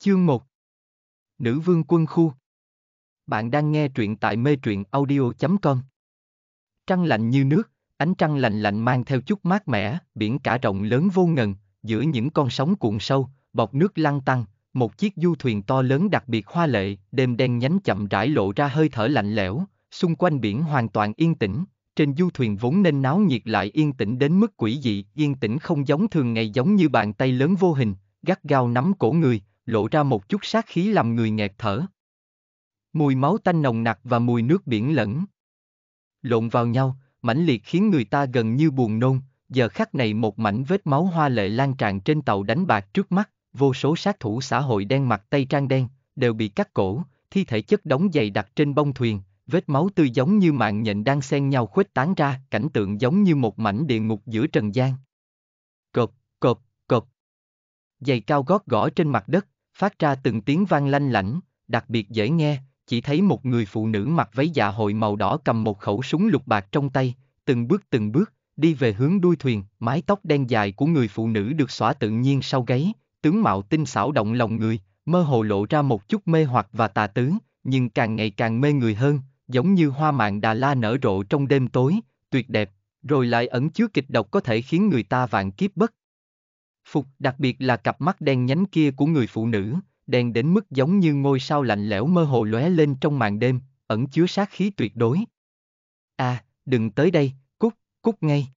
Chương 1 Nữ vương quân khu Bạn đang nghe truyện tại mê truyện audio.com Trăng lạnh như nước, ánh trăng lạnh lạnh mang theo chút mát mẻ, biển cả rộng lớn vô ngần, giữa những con sóng cuộn sâu, bọc nước lăn tăng, một chiếc du thuyền to lớn đặc biệt hoa lệ, đêm đen nhánh chậm rãi lộ ra hơi thở lạnh lẽo, xung quanh biển hoàn toàn yên tĩnh, trên du thuyền vốn nên náo nhiệt lại yên tĩnh đến mức quỷ dị, yên tĩnh không giống thường ngày giống như bàn tay lớn vô hình, gắt gao nắm cổ người, lộ ra một chút sát khí làm người nghẹt thở. Mùi máu tanh nồng nặc và mùi nước biển lẫn. Lộn vào nhau, mãnh liệt khiến người ta gần như buồn nôn, giờ khắc này một mảnh vết máu hoa lệ lan tràn trên tàu đánh bạc trước mắt, vô số sát thủ xã hội đen mặc tay trang đen, đều bị cắt cổ, thi thể chất đóng dày đặc trên bông thuyền, vết máu tươi giống như mạng nhện đang xen nhau khuếch tán ra, cảnh tượng giống như một mảnh địa ngục giữa trần gian. Cộp, cộp, cộp. Giày cao gót gõ trên mặt đất, phát ra từng tiếng vang lanh lảnh, đặc biệt dễ nghe, chỉ thấy một người phụ nữ mặc váy dạ hội màu đỏ cầm một khẩu súng lục bạc trong tay, từng bước từng bước, đi về hướng đuôi thuyền, mái tóc đen dài của người phụ nữ được xõa tự nhiên sau gáy, tướng mạo tinh xảo động lòng người, mơ hồ lộ ra một chút mê hoặc và tà tướng, nhưng càng ngày càng mê người hơn, giống như hoa mạn Đà La nở rộ trong đêm tối, tuyệt đẹp, rồi lại ẩn chứa kịch độc có thể khiến người ta vạn kiếp bất phục, đặc biệt là cặp mắt đen nhánh kia của người phụ nữ, đen đến mức giống như ngôi sao lạnh lẽo mơ hồ lóe lên trong màn đêm, ẩn chứa sát khí tuyệt đối. À, đừng tới đây, cút, cút ngay.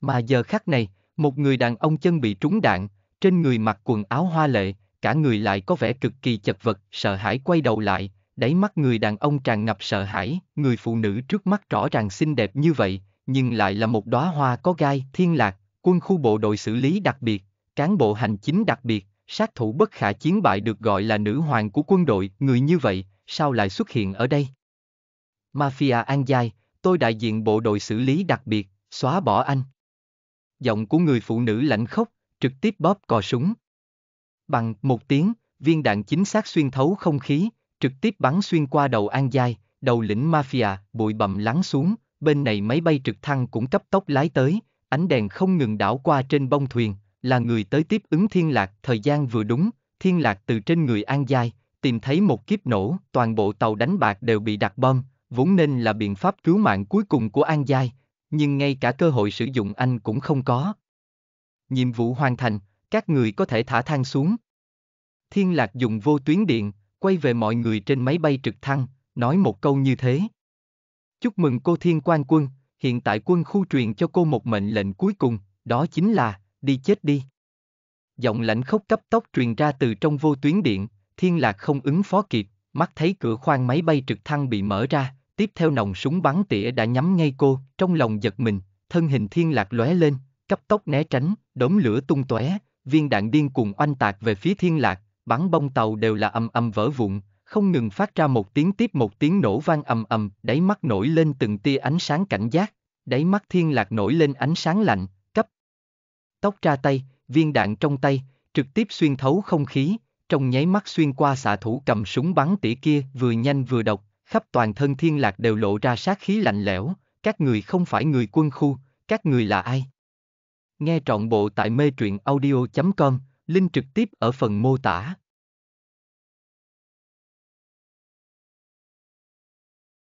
Mà giờ khắc này, một người đàn ông chân bị trúng đạn, trên người mặc quần áo hoa lệ, cả người lại có vẻ cực kỳ chật vật, sợ hãi quay đầu lại, đáy mắt người đàn ông tràn ngập sợ hãi, người phụ nữ trước mắt rõ ràng xinh đẹp như vậy, nhưng lại là một đóa hoa có gai, thiên lạc, quân khu bộ đội xử lý đặc biệt, cán bộ hành chính đặc biệt, sát thủ bất khả chiến bại được gọi là nữ hoàng của quân đội, người như vậy, sao lại xuất hiện ở đây? Mafia An Giai, tôi đại diện bộ đội xử lý đặc biệt, xóa bỏ anh. Giọng của người phụ nữ lạnh khóc, trực tiếp bóp cò súng. Bằng một tiếng, viên đạn chính xác xuyên thấu không khí, trực tiếp bắn xuyên qua đầu An Giai, đầu lĩnh Mafia, bụi bậm lắng xuống, bên này máy bay trực thăng cũng cấp tốc lái tới, ánh đèn không ngừng đảo qua trên bông thuyền, là người tới tiếp ứng thiên lạc, thời gian vừa đúng, thiên lạc từ trên người an giai, tìm thấy một kiếp nổ, toàn bộ tàu đánh bạc đều bị đặt bom, vốn nên là biện pháp cứu mạng cuối cùng của an giai, nhưng ngay cả cơ hội sử dụng anh cũng không có. Nhiệm vụ hoàn thành, các người có thể thả thang xuống. Thiên lạc dùng vô tuyến điện, quay về mọi người trên máy bay trực thăng, nói một câu như thế. Chúc mừng cô Thiên Quan Quân, hiện tại quân khu truyền cho cô một mệnh lệnh cuối cùng, đó chính là, đi chết đi. Giọng lạnh khốc cấp tốc truyền ra từ trong vô tuyến điện, thiên lạc không ứng phó kịp, mắt thấy cửa khoang máy bay trực thăng bị mở ra, tiếp theo nòng súng bắn tỉa đã nhắm ngay cô, trong lòng giật mình, thân hình thiên lạc lóe lên, cấp tốc né tránh, đống lửa tung tóe, viên đạn điên cuồng oanh tạc về phía thiên lạc, bắn bông tàu đều là âm âm vỡ vụn, không ngừng phát ra một tiếng tiếp một tiếng nổ vang ầm ầm, đáy mắt nổi lên từng tia ánh sáng cảnh giác, đáy mắt thiên lạc nổi lên ánh sáng lạnh, cấp. Tóc ra tay, viên đạn trong tay, trực tiếp xuyên thấu không khí, trong nháy mắt xuyên qua xạ thủ cầm súng bắn tỉa kia vừa nhanh vừa độc, khắp toàn thân thiên lạc đều lộ ra sát khí lạnh lẽo, các người không phải người quân khu, các người là ai? Nghe trọn bộ tại mê truyện audio.com, link trực tiếp ở phần mô tả.